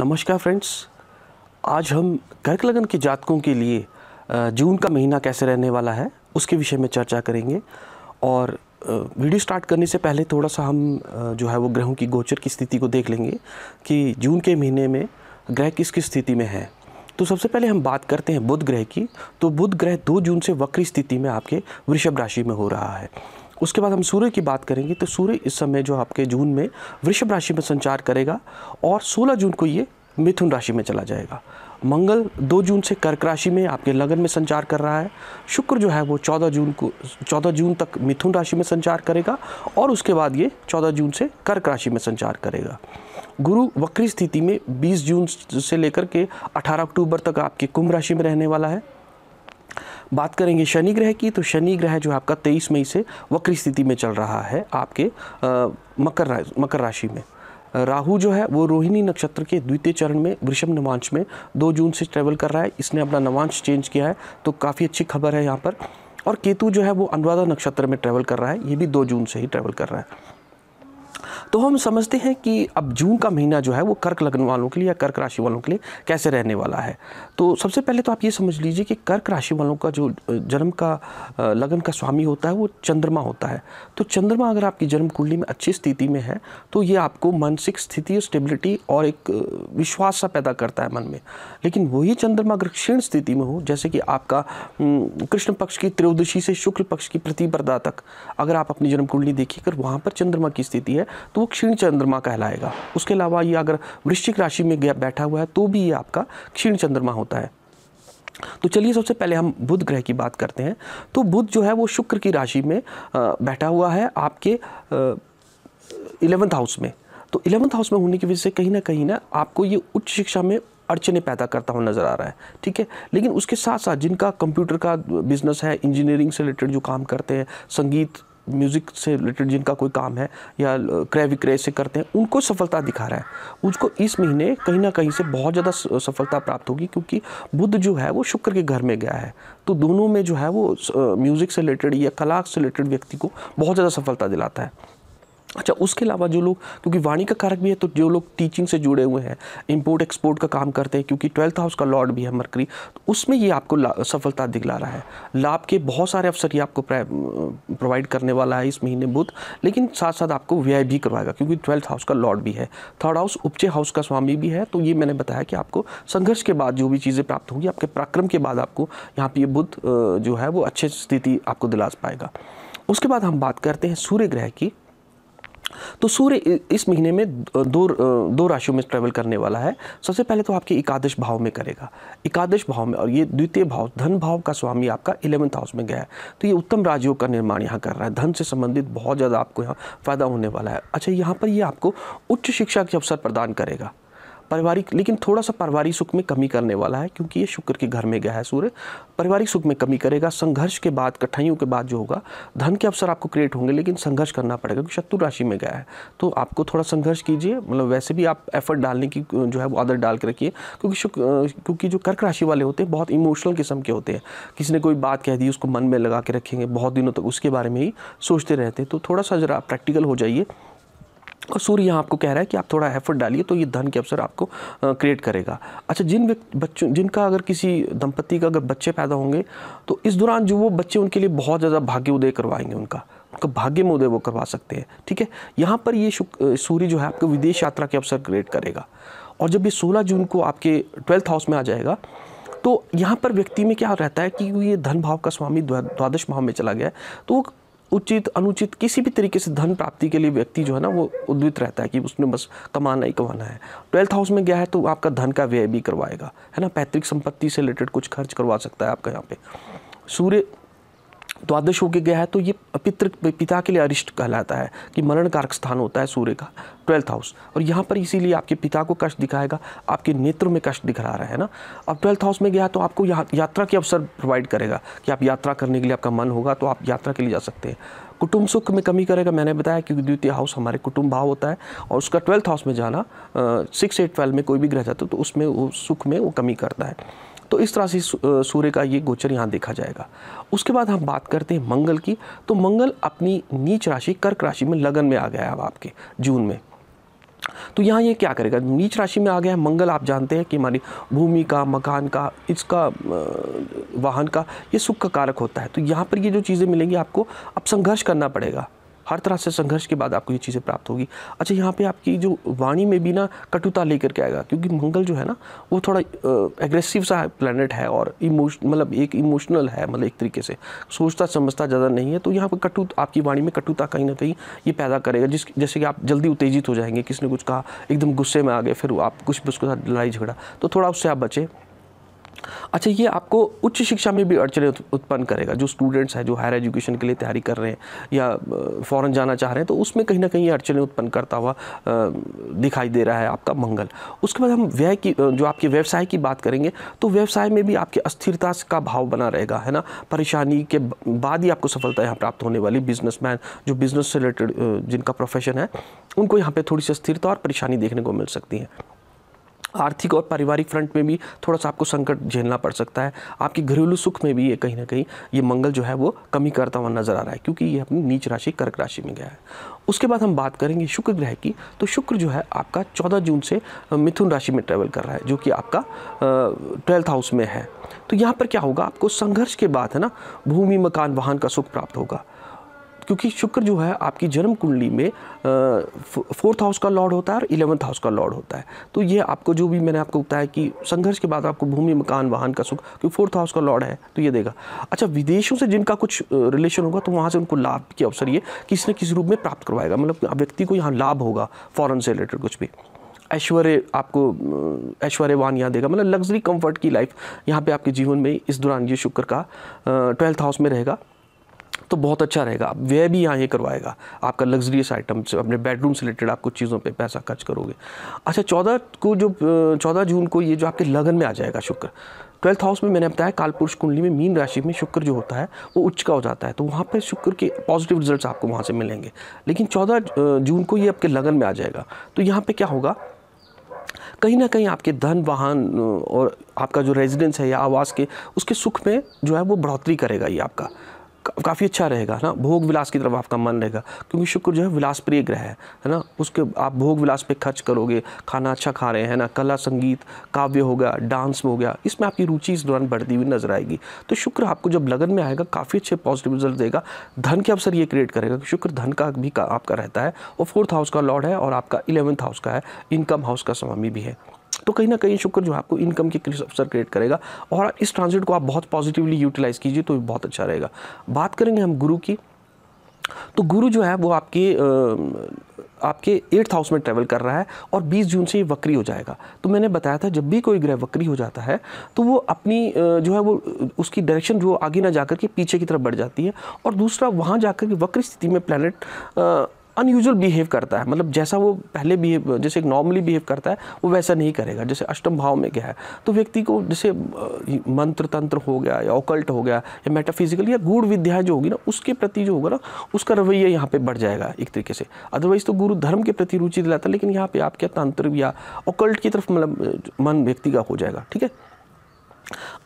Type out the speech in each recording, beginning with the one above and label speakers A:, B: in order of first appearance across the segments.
A: नमस्कार फ्रेंड्स आज हम कर्क लगन के जातकों के लिए जून का महीना कैसे रहने वाला है उसके विषय में चर्चा करेंगे और वीडियो स्टार्ट करने से पहले थोड़ा सा हम जो है वो ग्रहों की गोचर की स्थिति को देख लेंगे कि जून के महीने में ग्रह किस किस स्थिति में है तो सबसे पहले हम बात करते हैं बुध ग्रह की तो बुध ग्रह दो जून से वक्री स्थिति में आपके वृषभ राशि में हो रहा है उसके बाद हम सूर्य की बात करेंगे तो सूर्य इस समय जो आपके जून में वृषभ राशि में संचार करेगा और 16 जून को ये मिथुन राशि में चला जाएगा मंगल 2 जून से कर्क राशि में आपके लगन में संचार कर रहा है शुक्र जो है वो 14 जून को 14 जून तक मिथुन राशि में संचार करेगा और उसके बाद ये 14 जून से कर्क राशि में संचार करेगा गुरु वक्री स्थिति में 20 जून से लेकर के 18 अक्टूबर तक आपके कुंभ राशि में रहने वाला है बात करेंगे शनि ग्रह की तो शनि ग्रह जो आपका तेईस मई से वक्री स्थिति में चल रहा है आपके मकर रा, मकर राशि में राहु जो है वो रोहिणी नक्षत्र के द्वितीय चरण में वृषभ नवांश में दो जून से ट्रेवल कर रहा है इसने अपना नवांश चेंज किया है तो काफ़ी अच्छी खबर है यहाँ पर और केतु जो है वो अनुराधा नक्षत्र में ट्रैवल कर रहा है ये भी दो जून से ही ट्रैवल कर रहा है तो हम समझते हैं कि अब जून का महीना जो है वो कर्क लग्न वालों के लिए या कर्क राशि वालों के लिए कैसे रहने वाला है तो सबसे पहले तो आप ये समझ लीजिए कि कर्क राशि वालों का जो जन्म का लगन का स्वामी होता है वो चंद्रमा होता है तो चंद्रमा अगर आपकी जन्म कुंडली में अच्छी स्थिति में है तो ये आपको मानसिक स्थिति स्टेबिलिटी और एक विश्वास सा पैदा करता है मन में लेकिन वही चंद्रमा अगर क्षीण स्थिति में हो जैसे कि आपका कृष्ण पक्ष की त्रयोदशी से शुक्ल पक्ष की प्रतिपदा तक अगर आप अपनी जन्म कुंडली देखिए अगर वहाँ पर चंद्रमा की स्थिति है तो वो क्षीण चंद्रमा कहलाएगा उसके अलावा ये अगर वृश्चिक राशि में गया बैठा हुआ है तो भी ये आपका क्षीण चंद्रमा होता है तो चलिए सबसे पहले हम बुध ग्रह की बात करते हैं तो बुध जो है वो शुक्र की राशि में बैठा हुआ है आपके इलेवंथ हाउस में तो इलेवंथ हाउस में होने की वजह से कहीं ना कहीं ना आपको ये उच्च शिक्षा में अड़चने पैदा करता हुआ नज़र आ रहा है ठीक है लेकिन उसके साथ साथ जिनका कंप्यूटर का बिजनेस है इंजीनियरिंग से रिलेटेड जो काम करते हैं संगीत म्यूज़िक से रिलेटेड जिनका कोई काम है या क्रय विक्रय से करते हैं उनको सफलता दिखा रहा है उसको इस महीने कहीं ना कहीं से बहुत ज़्यादा सफलता प्राप्त होगी क्योंकि बुद्ध जो है वो शुक्र के घर में गया है तो दोनों में जो है वो म्यूज़िक से रिलेटेड या कला से रिलेटेड व्यक्ति को बहुत ज़्यादा सफलता दिलाता है अच्छा उसके अलावा जो लोग क्योंकि वाणी का कारक भी है तो जो लोग टीचिंग से जुड़े हुए हैं इम्पोर्ट एक्सपोर्ट का काम करते हैं क्योंकि ट्वेल्थ हाउस का लॉर्ड भी है मरकरी तो उसमें ये आपको सफलता दिखला रहा है लाभ के बहुत सारे अवसर ये आपको प्रोवाइड करने वाला है इस महीने बुध लेकिन साथ साथ आपको व्यय भी करवाएगा क्योंकि ट्वेल्थ हाउस का लॉर्ड भी है थर्ड हाउस उपचे हाउस का स्वामी भी है तो ये मैंने बताया कि आपको संघर्ष के बाद जो भी चीज़ें प्राप्त होंगी आपके पराक्रम के बाद आपको यहाँ पर ये बुद्ध जो है वो अच्छी स्थिति आपको दिला पाएगा उसके बाद हम बात करते हैं सूर्य ग्रह की तो सूर्य इस महीने में दो दो राशियों में ट्रैवल करने वाला है सबसे पहले तो आपके एकादश भाव में करेगा एकादश भाव में और ये द्वितीय भाव धन भाव का स्वामी आपका इलेवंथ हाउस में गया है तो ये उत्तम राजयोग का निर्माण यहाँ कर रहा है धन से संबंधित बहुत ज़्यादा आपको यहाँ फ़ायदा होने वाला है अच्छा यहाँ पर ये आपको उच्च शिक्षा के अवसर प्रदान करेगा पारिवारिक लेकिन थोड़ा सा पारिवारिक सुख में कमी करने वाला है क्योंकि ये शुक्र के घर में गया है सूर्य पारिवारिक सुख में कमी करेगा संघर्ष के बाद कठिनाइयों के बाद जो होगा धन के अवसर आपको क्रिएट होंगे लेकिन संघर्ष करना पड़ेगा क्योंकि शत्रु राशि में गया है तो आपको थोड़ा संघर्ष कीजिए मतलब वैसे भी आप एफर्ट डालने की जो है वो आदत डाल के रखिए क्योंकि शुक्र क्योंकि जो कर्क राशि वाले होते हैं बहुत इमोशनल किस्म के होते हैं किसी ने कोई बात कह दी उसको मन में लगा के रखेंगे बहुत दिनों तक उसके बारे में ही सोचते रहते हैं तो थोड़ा सा ज़रा प्रैक्टिकल हो जाइए और सूर्य यहाँ आपको कह रहा है कि आप थोड़ा एफर्ट डालिए तो ये धन के अवसर आपको क्रिएट करेगा अच्छा जिन बच्चों जिनका अगर किसी दंपति का अगर बच्चे पैदा होंगे तो इस दौरान जो वो बच्चे उनके लिए बहुत ज़्यादा भाग्य उदय करवाएंगे उनका उनका भाग्य में उदय वो करवा सकते हैं ठीक है यहाँ पर ये सूर्य जो है आपको विदेश यात्रा के अवसर क्रिएट करेगा और जब ये सोलह जून को आपके ट्वेल्थ हाउस में आ जाएगा तो यहाँ पर व्यक्ति में क्या रहता है कि ये धन भाव का स्वामी द्वादश भाव में चला गया है तो वो उचित अनुचित किसी भी तरीके से धन प्राप्ति के लिए व्यक्ति जो है ना वो उद्वित रहता है कि उसने बस कमाना ही कमाना है ट्वेल्थ हाउस में गया है तो आपका धन का व्यय भी करवाएगा है ना पैतृक संपत्ति से रिलेटेड कुछ खर्च करवा सकता है आपका यहाँ पे सूर्य द्वादश के गया है तो ये पितृ पिता के लिए अरिष्ट कहलाता है कि मरण कारक स्थान होता है सूर्य का ट्वेल्थ हाउस और यहाँ पर इसीलिए आपके पिता को कष्ट दिखाएगा आपके नेत्र में कष्ट दिख रहा है ना अब ट्वेल्थ हाउस में गया तो आपको यहाँ यात्रा के अवसर प्रोवाइड करेगा कि आप यात्रा करने के लिए आपका मन होगा तो आप यात्रा के लिए जा सकते हैं कुटुंब सुख में कमी करेगा मैंने बताया क्योंकि द्वितीय हाउस हमारे कुटुंब भाव होता है और उसका ट्वेल्थ हाउस में जाना सिक्स एट ट्वेल्व में कोई भी ग्रह जाता है तो उसमें वो सुख में वो कमी करता है तो इस तरह से सूर्य का ये गोचर यहाँ देखा जाएगा उसके बाद हम बात करते हैं मंगल की तो मंगल अपनी नीच राशि कर्क राशि में लगन में आ गया है अब आपके जून में तो यहाँ ये क्या करेगा नीच राशि में आ गया है मंगल आप जानते हैं कि हमारी भूमि का मकान का इसका वाहन का ये सुख का कारक होता है तो यहाँ पर ये जो चीज़ें मिलेंगी आपको अब संघर्ष करना पड़ेगा हर तरह से संघर्ष के बाद आपको ये चीज़ें प्राप्त होगी अच्छा यहाँ पे आपकी जो वाणी में भी ना कटुता लेकर के आएगा क्योंकि मंगल जो है ना वो थोड़ा एग्रेसिव सा प्लानट है और इमोश मतलब एक इमोशनल है मतलब एक तरीके से सोचता समझता ज़्यादा नहीं है तो यहाँ पर कटु आपकी वाणी में कटुता कहीं ना कहीं ये पैदा करेगा जिस जैसे कि आप जल्दी उत्तेजित हो जाएंगे किसी ने कुछ कहा एकदम गुस्से में आ गए फिर आप कुछ भी उसके साथ लड़ाई झगड़ा तो थोड़ा उससे आप बचें अच्छा ये आपको उच्च शिक्षा में भी अड़चने उत्पन्न करेगा जो स्टूडेंट्स हैं जो हायर एजुकेशन के लिए तैयारी कर रहे हैं या फ़ौरन जाना चाह रहे हैं तो उसमें कहीं ना कहीं ये अड़चने उत्पन्न करता हुआ दिखाई दे रहा है आपका मंगल उसके बाद हम व्यय की जो आपके व्यवसाय की बात करेंगे तो व्यवसाय में भी आपकी अस्थिरता का भाव बना रहेगा है ना परेशानी के बाद ही आपको सफलता यहाँ प्राप्त होने वाली बिजनेसमैन जो बिजनेस से रिलेटेड जिनका प्रोफेशन है उनको यहाँ पर थोड़ी सी अस्थिरता और परेशानी देखने को मिल सकती है आर्थिक और पारिवारिक फ्रंट में भी थोड़ा सा आपको संकट झेलना पड़ सकता है आपके घरेलू सुख में भी ये कहीं ना कहीं ये मंगल जो है वो कमी करता हुआ नजर आ रहा है क्योंकि ये अपनी नीच राशि कर्क राशि में गया है उसके बाद हम बात करेंगे शुक्र ग्रह की तो शुक्र जो है आपका चौदह जून से मिथुन राशि में ट्रेवल कर रहा है जो कि आपका ट्वेल्थ हाउस में है तो यहाँ पर क्या होगा आपको संघर्ष के बाद है ना भूमि मकान वाहन का सुख प्राप्त होगा क्योंकि शुक्र जो है आपकी जन्म कुंडली में फोर्थ हाउस का लॉर्ड होता है और इलेवंथ हाउस का लॉर्ड होता है तो ये आपको जो भी मैंने आपको बताया कि संघर्ष के बाद आपको भूमि मकान वाहन का सुख क्योंकि फोर्थ हाउस का लॉर्ड है तो ये देगा अच्छा विदेशों से जिनका कुछ रिलेशन होगा तो वहाँ से उनको लाभ के अवसर ये किसी न किसी रूप में प्राप्त करवाएगा मतलब व्यक्ति को यहाँ लाभ होगा फॉरन से रिलेटेड कुछ भी ऐश्वर्य आपको ऐश्वर्यवान यहाँ देगा मतलब लग्जरी कंफर्ट की लाइफ यहाँ पे आपके जीवन में इस दौरान ये शुक्र का ट्वेल्थ हाउस में रहेगा तो बहुत अच्छा रहेगा आप व्यय भी यहाँ ये करवाएगा आपका लग्जरियस आइटम अपने बेडरूम से रिलेटेड आप कुछ चीज़ों पे पैसा खर्च करोगे अच्छा चौदह को जो चौदह जून को ये जो आपके लगन में आ जाएगा शुक्र ट्वेल्थ हाउस में मैंने बताया कालपुरुष कुंडली में मीन राशि में शुक्र जो होता है वो उच्च का हो जाता है तो वहाँ पर शुक्र के पॉजिटिव रिजल्ट आपको वहाँ से मिलेंगे लेकिन चौदह जून को ये आपके लगन में आ जाएगा तो यहाँ पर क्या होगा कहीं ना कहीं आपके धन वाहन और आपका जो रेजिडेंस है या आवास के उसके सुख में जो है वो बढ़ोतरी करेगा ये आपका काफ़ी अच्छा रहेगा ना भोग विलास की तरफ आपका मन रहेगा क्योंकि शुक्र जो है विलास प्रिय ग्रह है है ना उसके आप भोग विलास पे खर्च करोगे खाना अच्छा खा रहे हैं ना कला संगीत काव्य हो गया डांस हो गया इसमें आपकी रुचि इस दौरान बढ़ती हुई नजर आएगी तो शुक्र आपको जब लगन में आएगा काफ़ी अच्छे पॉजिटिव रिजल्ट देगा धन के अवसर ये क्रिएट करेगा कि शुक्र धन का भी आपका रहता है और फोर्थ हाउस का लॉर्ड है और आपका इलेवंथ हाउस का है इनकम हाउस का स्वामी भी है तो कहीं ना कहीं शुक्र जो आपको इनकम के अवसर क्रिएट करेगा और इस ट्रांजिट को आप बहुत पॉजिटिवली यूटिलाइज़ कीजिए तो बहुत अच्छा रहेगा बात करेंगे हम गुरु की तो गुरु जो है वो आपके आपके एट्थ हाउस में ट्रेवल कर रहा है और 20 जून से ये वक्री हो जाएगा तो मैंने बताया था जब भी कोई ग्रह वक्री हो जाता है तो वो अपनी जो है वो उसकी डायरेक्शन जो आगे ना जाकर के पीछे की तरफ बढ़ जाती है और दूसरा वहाँ जाकर के वक्री स्थिति में प्लानट अनयूजल बिहेव करता है मतलब जैसा वो पहले बिहेव जैसे एक नॉर्मली बिहेव करता है वो वैसा नहीं करेगा जैसे अष्टम भाव में क्या है तो व्यक्ति को जैसे मंत्र तंत्र हो गया या ओकल्ट हो गया या मेटाफिजिकल या गूढ़ विद्या जो होगी ना उसके प्रति जो होगा ना उसका रवैया यहाँ पर बढ़ जाएगा एक तरीके से अदरवाइज तो गुरु धर्म के प्रति रुचि दिलाता है लेकिन यहाँ पर आपके तंत्र या ओकल्ट की तरफ मतलब मन व्यक्ति का हो जाएगा ठीक है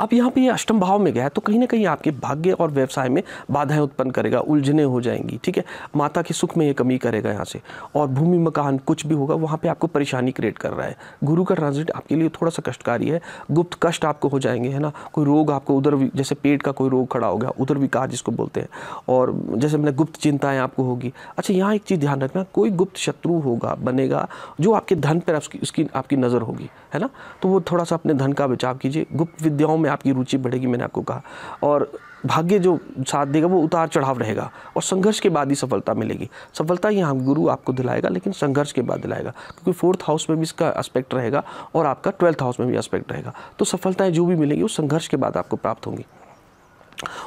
A: अब यहाँ पे ये अष्टम भाव में गया है तो कहीं ना कहीं आपके भाग्य और व्यवसाय में बाधाएं उत्पन्न करेगा उलझने हो जाएंगी ठीक है माता के सुख में ये कमी करेगा यहाँ से और भूमि मकान कुछ भी होगा वहाँ पे आपको परेशानी क्रिएट कर रहा है गुरु का ट्रांजिट आपके लिए थोड़ा सा कष्टकारी है गुप्त कष्ट आपको हो जाएंगे है ना कोई रोग आपको उधर जैसे पेट का कोई रोग खड़ा हो गया उधर विकार जिसको बोलते हैं और जैसे मैंने गुप्त चिंताएँ आपको होगी अच्छा यहाँ एक चीज़ ध्यान रखना कोई गुप्त शत्रु होगा बनेगा जो आपके धन पर उसकी आपकी नज़र होगी है ना तो वो थोड़ा सा अपने धन का बचाव कीजिए गुप्त विद्याओं में आपकी रुचि बढ़ेगी मैंने आपको कहा और भाग्य जो साथ देगा वो उतार चढ़ाव रहेगा और संघर्ष के बाद ही सफलता मिलेगी सफलता यहाँ गुरु आपको दिलाएगा लेकिन संघर्ष के बाद दिलाएगा क्योंकि फोर्थ हाउस में भी इसका एस्पेक्ट रहेगा और आपका ट्वेल्थ हाउस में भी एस्पेक्ट रहेगा तो सफलताएं जो भी मिलेंगी वो संघर्ष के बाद आपको प्राप्त होंगी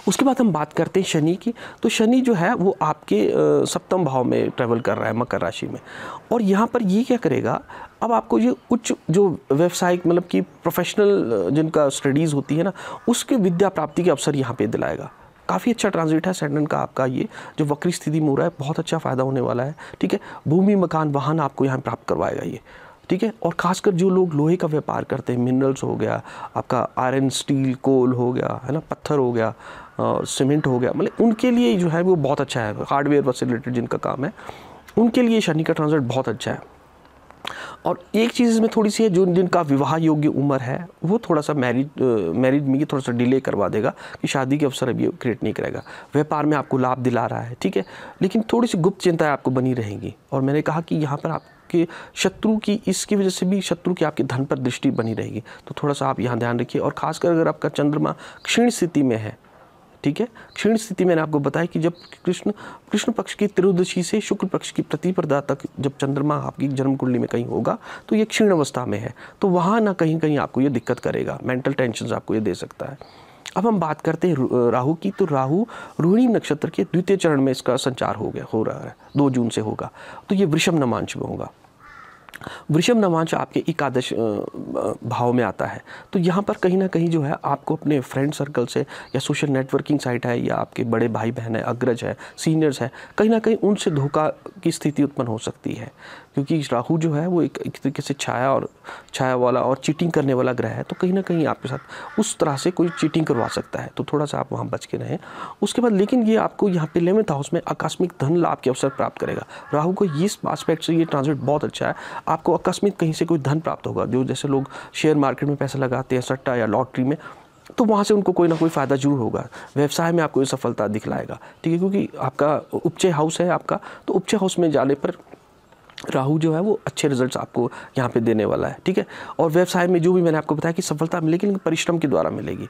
A: उसके बाद हम बात करते हैं शनि की तो शनि जो है वो आपके सप्तम भाव में ट्रेवल कर रहा है मकर राशि में और यहाँ पर ये क्या करेगा अब आपको ये उच्च जो व्यवसायिक मतलब कि प्रोफेशनल जिनका स्टडीज़ होती है ना उसके विद्या प्राप्ति के अवसर यहाँ पे दिलाएगा काफ़ी अच्छा ट्रांजिट है सैटर्न का आपका ये जो वक्री स्थिति में हो रहा है बहुत अच्छा फ़ायदा होने वाला है ठीक है भूमि मकान वाहन आपको यहाँ प्राप्त करवाएगा ये ठीक है और खासकर जो लोग लोहे का व्यापार करते हैं मिनरल्स हो गया आपका आयरन स्टील कोल हो गया है ना पत्थर हो गया सीमेंट हो गया मतलब उनके लिए जो है वो बहुत अच्छा है हार्डवेयर से रिलेटेड जिनका काम है उनके लिए शनि का ट्रांसलेट बहुत अच्छा है और एक चीज़ इसमें थोड़ी सी है जो जिनका विवाह योग्य उम्र है वो थोड़ा सा मैरिज मैरिज में थोड़ा सा डिले करवा देगा कि शादी के अवसर अभी क्रिएट नहीं करेगा व्यापार में आपको लाभ दिला रहा है ठीक है लेकिन थोड़ी सी गुप्त चिंताएँ आपको बनी रहेंगी और मैंने कहा कि यहाँ पर आप आपके शत्रु की इसकी वजह से भी शत्रु की आपके धन पर दृष्टि बनी रहेगी तो थोड़ा सा आप यहाँ ध्यान रखिए और खासकर अगर आपका चंद्रमा क्षीण स्थिति में है ठीक है क्षीण स्थिति मैंने आपको बताया कि जब कृष्ण कृष्ण पक्ष की त्रयोदशी से शुक्ल पक्ष की प्रतिपर्धा तक जब चंद्रमा आपकी जन्म कुंडली में कहीं होगा तो ये क्षीण अवस्था में है तो वहाँ ना कहीं कहीं आपको ये दिक्कत करेगा मेंटल टेंशन आपको ये दे सकता है अब हम बात करते हैं राहु की तो राहु रोहिणी नक्षत्र के द्वितीय चरण में इसका संचार हो गया हो रहा है दो जून से होगा तो ये वृषभ नमांश में होगा वृषभ नवांश आपके एकादश भाव में आता है तो यहाँ पर कहीं ना कहीं जो है आपको अपने फ्रेंड सर्कल से या सोशल नेटवर्किंग साइट है या आपके बड़े भाई बहन है अग्रज है सीनियर्स है कहीं ना कहीं उनसे धोखा की स्थिति उत्पन्न हो सकती है क्योंकि राहु जो है वो एक एक तरीके से छाया और छाया वाला और चीटिंग करने वाला ग्रह है तो कहीं ना कहीं आपके साथ उस तरह से कोई चीटिंग करवा सकता है तो थोड़ा सा आप वहाँ बच के रहें उसके बाद लेकिन ये आपको यहाँ पे इलेवंथ हाउस में आकस्मिक धन लाभ के अवसर प्राप्त करेगा राहु को इस आस्पेक्ट से ये ट्रांसलेट बहुत अच्छा है आपको आकस्मिक कहीं से कोई धन प्राप्त होगा जो जैसे लोग शेयर मार्केट में पैसा लगाते हैं सट्टा या लॉटरी में तो वहाँ से उनको कोई ना कोई फ़ायदा जरूर होगा व्यवसाय में आपको ये सफलता दिखलाएगा ठीक है क्योंकि आपका उपचय हाउस है आपका तो उपचय हाउस में जाने पर राहु जो है वो अच्छे रिजल्ट्स आपको यहाँ पे देने वाला है ठीक है और व्यवसाय में जो भी मैंने आपको बताया कि सफलता मिलेगी लेकिन परिश्रम के द्वारा मिलेगी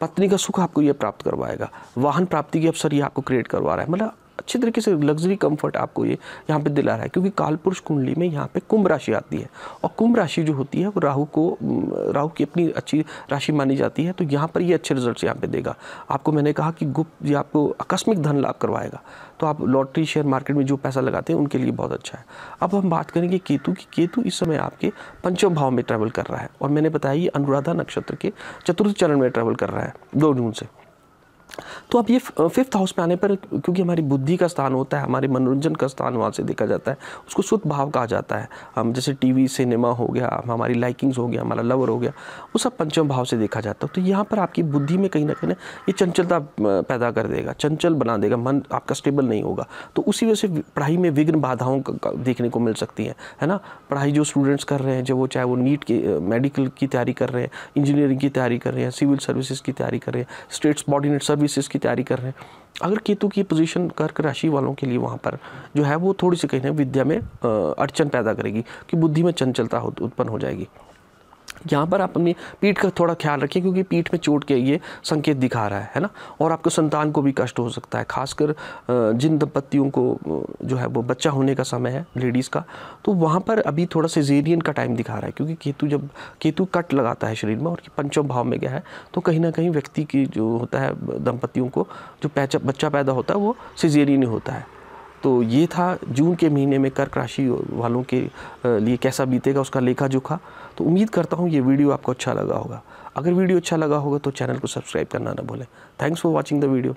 A: पत्नी का सुख आपको ये प्राप्त करवाएगा वाहन प्राप्ति के अवसर ये आपको क्रिएट करवा रहा है मतलब अच्छे तरीके से लग्जरी कंफर्ट आपको ये यहाँ पे दिला रहा है क्योंकि कालपुरुष कुंडली में यहाँ पे कुंभ राशि आती है और कुंभ राशि जो होती है वो राहु को राहु की अपनी अच्छी राशि मानी जाती है तो यहाँ पर ये अच्छे रिजल्ट यहाँ पे देगा आपको मैंने कहा कि गुप्त ये आपको आकस्मिक धन लाभ करवाएगा तो आप लॉटरी शेयर मार्केट में जो पैसा लगाते हैं उनके लिए बहुत अच्छा है अब हम बात करेंगे केतु की केतु इस समय आपके पंचम भाव में ट्रैवल कर रहा है और मैंने बताया ये अनुराधा नक्षत्र के चतुर्थ चरण में ट्रैवल कर रहा है दो जून से तो अब ये फिफ्थ हाउस में आने पर क्योंकि हमारी बुद्धि का स्थान होता है हमारे मनोरंजन का स्थान वहाँ से देखा जाता है उसको शुद्ध भाव कहा जाता है हम जैसे टीवी सिनेमा हो गया हमारी लाइकिंग्स हो गया हमारा लवर हो गया वो सब पंचम भाव से देखा जाता है तो यहाँ पर आपकी बुद्धि में कहीं ना कहीं ना ये चंचलता पैदा कर देगा चंचल बना देगा मन आपका स्टेबल नहीं होगा तो उसी वजह से पढ़ाई में विघ्न बाधाओं देखने को मिल सकती है है ना पढ़ाई जो स्टूडेंट्स कर रहे हैं जो वो चाहे वो नीट की मेडिकल की तैयारी कर रहे हैं इंजीनियरिंग की तैयारी कर रहे हैं सिविल सर्विसेज की तैयारी कर रहे हैं स्टेट्स कोऑर्डिनेट सर्विस सर्विसेज की तैयारी कर रहे हैं अगर केतु की पोजीशन कर्क राशि वालों के लिए वहाँ पर जो है वो थोड़ी सी कहीं ना विद्या में अड़चन पैदा करेगी कि बुद्धि में चंचलता उत्पन्न हो जाएगी यहाँ पर आप अपनी पीठ का थोड़ा ख्याल रखिए क्योंकि पीठ में चोट के ये संकेत दिखा रहा है है ना और आपको संतान को भी कष्ट हो सकता है खासकर जिन दंपतियों को जो है वो बच्चा होने का समय है लेडीज़ का तो वहाँ पर अभी थोड़ा सीजेरियन का टाइम दिखा रहा है क्योंकि केतु जब केतु कट लगाता है शरीर में और पंचम भाव में गया है तो कहीं ना कहीं व्यक्ति की जो होता है दंपतियों को जो बच्चा पैदा होता है वो ही होता है तो ये था जून के महीने में कर्क राशि वालों के लिए कैसा बीतेगा उसका लेखा जोखा तो उम्मीद करता हूँ ये वीडियो आपको अच्छा लगा होगा अगर वीडियो अच्छा लगा होगा तो चैनल को सब्सक्राइब करना ना भूलें thanks for watching the video